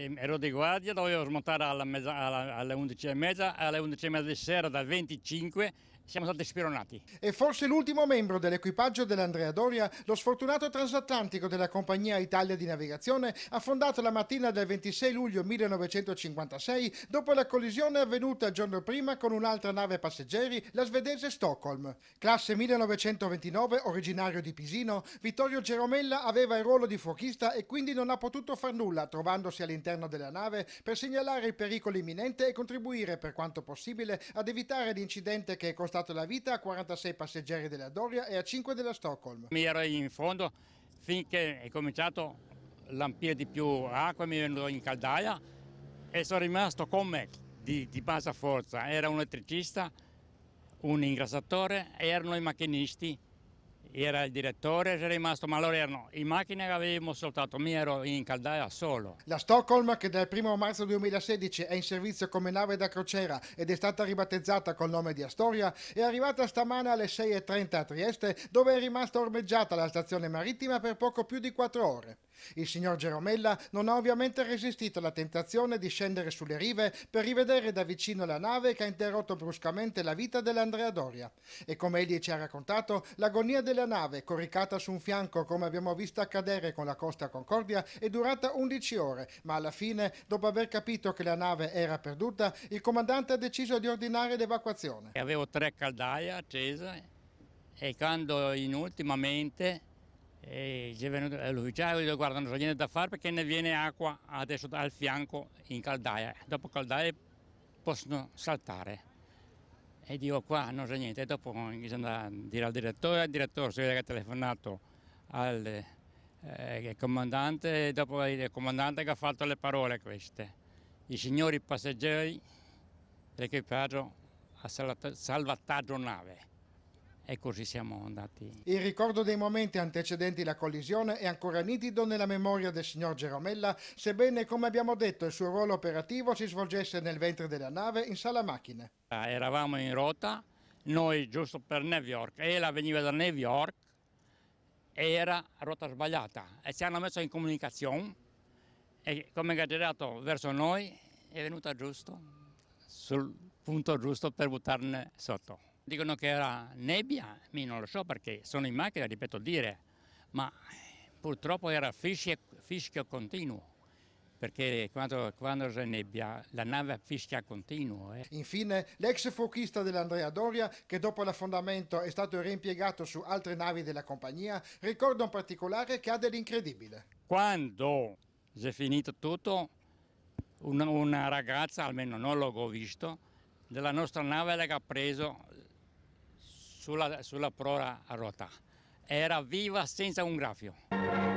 Ehm, ero di guardia, dovevo smontare alla mezza, alla, alle 11.30, alle 11.30 di sera dal 25 siamo stati spironati. E forse l'ultimo membro dell'equipaggio dell'Andrea Doria, lo sfortunato transatlantico della compagnia Italia di Navigazione, affondato la mattina del 26 luglio 1956 dopo la collisione avvenuta il giorno prima con un'altra nave passeggeri, la svedese Stockholm. Classe 1929, originario di Pisino, Vittorio Geromella aveva il ruolo di fuochista e quindi non ha potuto far nulla trovandosi all'interno della nave per segnalare il pericolo imminente e contribuire per quanto possibile ad evitare l'incidente che è costato costato la vita a 46 passeggeri della Doria e a 5 della Stockholm. Mi ero in fondo finché è cominciato l'ampia di più acqua, mi è venuto in caldaia e sono rimasto con me di, di bassa forza. Era un elettricista, un ingrassatore e erano i macchinisti era il direttore, era rimasto, ma allora erano in macchina che avevamo soltanto, mi ero in caldaia solo. La Stockholm, che dal 1 marzo 2016 è in servizio come nave da crociera ed è stata ribattezzata col nome di Astoria, è arrivata stamana alle 6.30 a Trieste, dove è rimasta ormeggiata la stazione marittima per poco più di 4 ore. Il signor Geromella non ha ovviamente resistito alla tentazione di scendere sulle rive per rivedere da vicino la nave che ha interrotto bruscamente la vita dell'Andrea Doria. E come egli ci ha raccontato, l'agonia della nave, coricata su un fianco come abbiamo visto accadere con la Costa Concordia, è durata 11 ore, ma alla fine, dopo aver capito che la nave era perduta, il comandante ha deciso di ordinare l'evacuazione. Avevo tre caldaie accese e quando in ultimamente e gli cioè, guarda non so niente da fare perché ne viene acqua adesso dal fianco in caldaia dopo caldaia possono saltare e dico qua non so niente e dopo bisogna dire al direttore il direttore si vede che ha telefonato al eh, comandante e dopo il comandante che ha fatto le parole queste i signori passeggeri l'equipaggio a salvataggio nave e così siamo andati. Il ricordo dei momenti antecedenti la collisione è ancora nitido nella memoria del signor Geromella, sebbene come abbiamo detto il suo ruolo operativo si svolgesse nel ventre della nave in sala macchine. Eh, eravamo in rota, noi giusto per New York, e Ela veniva da New York, era rotta sbagliata e ci hanno messo in comunicazione e come gaggierato verso noi è venuta giusto sul punto giusto per buttarne sotto dicono che era nebbia, io non lo so perché sono in macchina, ripeto dire, ma purtroppo era fischio, fischio continuo perché quando, quando c'è nebbia la nave fischia continuo. Eh. Infine l'ex fuochista dell'Andrea Doria, che dopo l'affondamento è stato reimpiegato su altre navi della compagnia, ricorda un particolare che ha dell'incredibile. Quando si è finito tutto, una, una ragazza, almeno non l'ho visto, della nostra nave che ha preso sulla, sulla prora a ruota. Era viva senza un graffio.